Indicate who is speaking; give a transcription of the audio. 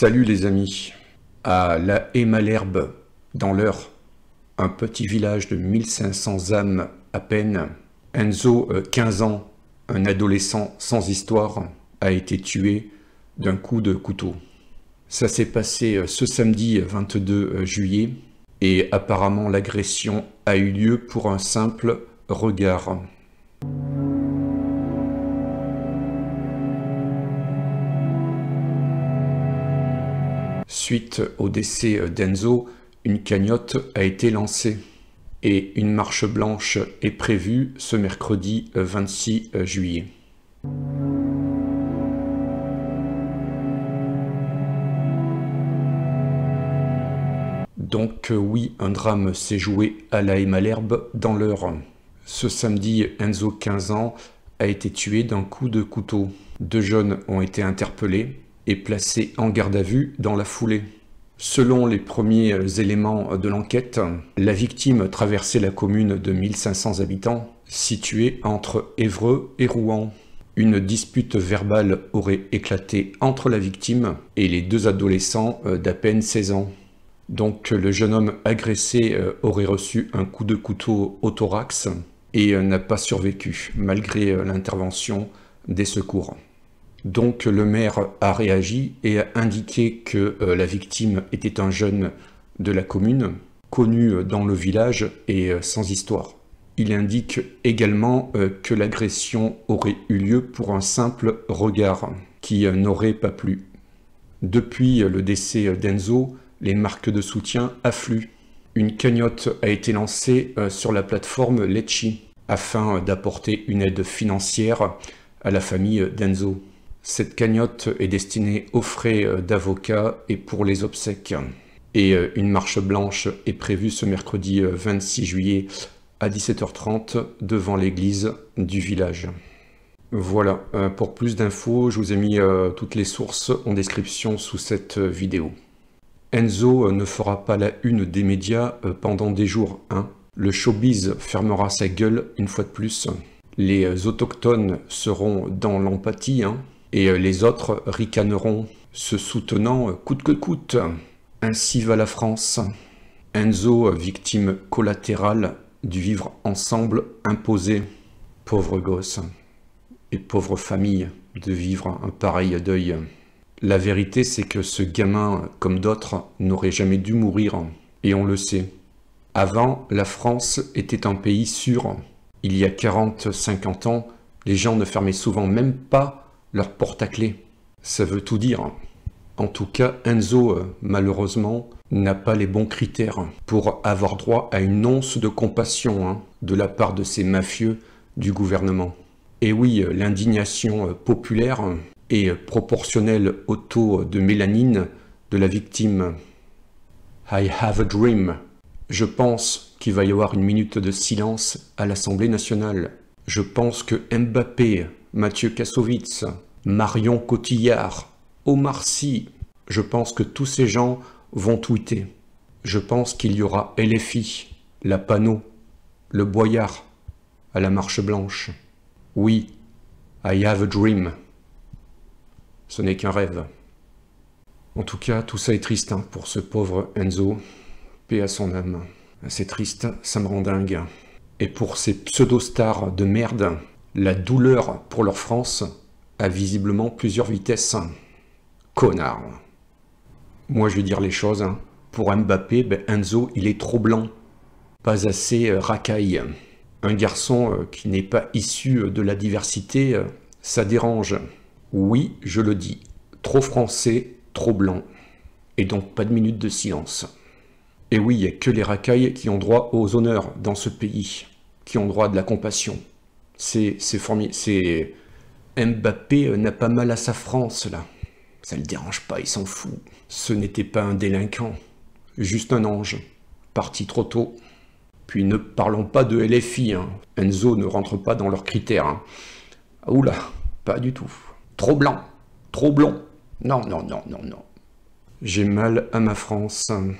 Speaker 1: Salut les amis, à La Haie dans l'heure, un petit village de 1500 âmes à peine, Enzo, 15 euh, ans, un adolescent sans histoire, a été tué d'un coup de couteau. Ça s'est passé euh, ce samedi 22 euh, juillet et apparemment l'agression a eu lieu pour un simple regard. Suite au décès d'Enzo, une cagnotte a été lancée et une marche blanche est prévue ce mercredi 26 juillet. Donc oui, un drame s'est joué à la Malherbe dans l'heure. Ce samedi, Enzo, 15 ans, a été tué d'un coup de couteau. Deux jeunes ont été interpellés placé en garde à vue dans la foulée. Selon les premiers euh, éléments euh, de l'enquête, la victime traversait la commune de 1500 habitants, située entre Évreux et Rouen. Une dispute verbale aurait éclaté entre la victime et les deux adolescents euh, d'à peine 16 ans. Donc le jeune homme agressé aurait reçu un coup de couteau au thorax et n'a pas survécu malgré l'intervention des secours. Donc le maire a réagi et a indiqué que euh, la victime était un jeune de la commune, connu euh, dans le village et euh, sans histoire. Il indique également que l'agression aurait eu lieu pour un simple regard qui n'aurait pas plu. Depuis le décès d'Enzo, les marques de soutien affluent. Une cagnotte a été lancée sur la plateforme Lecci afin d'apporter une aide financière à la famille d'Enzo. Cette cagnotte est destinée aux frais euh, d'avocats et pour les obsèques. Et euh, une marche blanche est prévue ce mercredi 26 euh, juillet à 17h30 devant l'église du village. Voilà, pour plus d'infos, je vous ai mis toutes les sources en description sous cette vidéo. Enzo ne fera pas la une des médias pendant des jours. Hein. Le showbiz fermera sa gueule une fois de plus. Les autochtones seront dans l'empathie. Hein et euh, les autres ricaneront, se soutenant euh, coûte que coûte. Ainsi va la France. Enzo, euh, victime collatérale du vivre ensemble imposé. Pauvre gosse et pauvre famille de vivre un pareil deuil. La vérité, c'est que ce gamin, comme d'autres, n'aurait jamais dû mourir, et on le sait. Avant, la France était un pays sûr. Il y a 40-50 ans, les gens ne fermaient souvent même pas leur porte à clé. Ça veut tout dire. En tout cas, Enzo, euh, malheureusement, n'a pas les bons critères pour avoir droit à une once de compassion hein, de la part de ces mafieux du gouvernement. Et oui, euh, l'indignation euh, populaire est proportionnelle au taux de mélanine de la victime. I have a dream. Je pense qu'il va y avoir une minute de silence à l'Assemblée nationale. Je pense que Mbappé Mathieu Kassovitz, Marion Cotillard, Omar Sy. Je pense que tous ces gens vont tweeter. Je pense qu'il y aura LFI, la Panneau, le Boyard, à la Marche Blanche. Oui, I have a dream. Ce n'est qu'un rêve. En tout cas, tout ça est triste hein, pour ce pauvre Enzo. Paix à son âme. C'est triste, ça me rend dingue. Et pour ces pseudo-stars de merde la douleur pour leur France a visiblement plusieurs vitesses. Connard. Moi, je vais dire les choses. Hein. Pour Mbappé, ben, Enzo, il est trop blanc. Pas assez euh, racaille. Un garçon euh, qui n'est pas issu euh, de la diversité, ça dérange. Oui, je le dis. Trop français, trop blanc. Et donc pas de minute de silence. Et oui, il n'y a que les racailles qui ont droit aux honneurs dans ce pays, qui ont droit à de la compassion. C'est formidable. C'est Mbappé euh, n'a pas mal à sa France là. Ça le dérange pas, il s'en fout. Ce n'était pas un délinquant, juste un ange, parti trop tôt. Puis ne parlons pas de LFI. Hein. Enzo ne rentre pas dans leurs critères. Hein. Oula, pas du tout. Trop blanc, trop blond. Non, non, non, non, non. J'ai mal à ma France. Hein.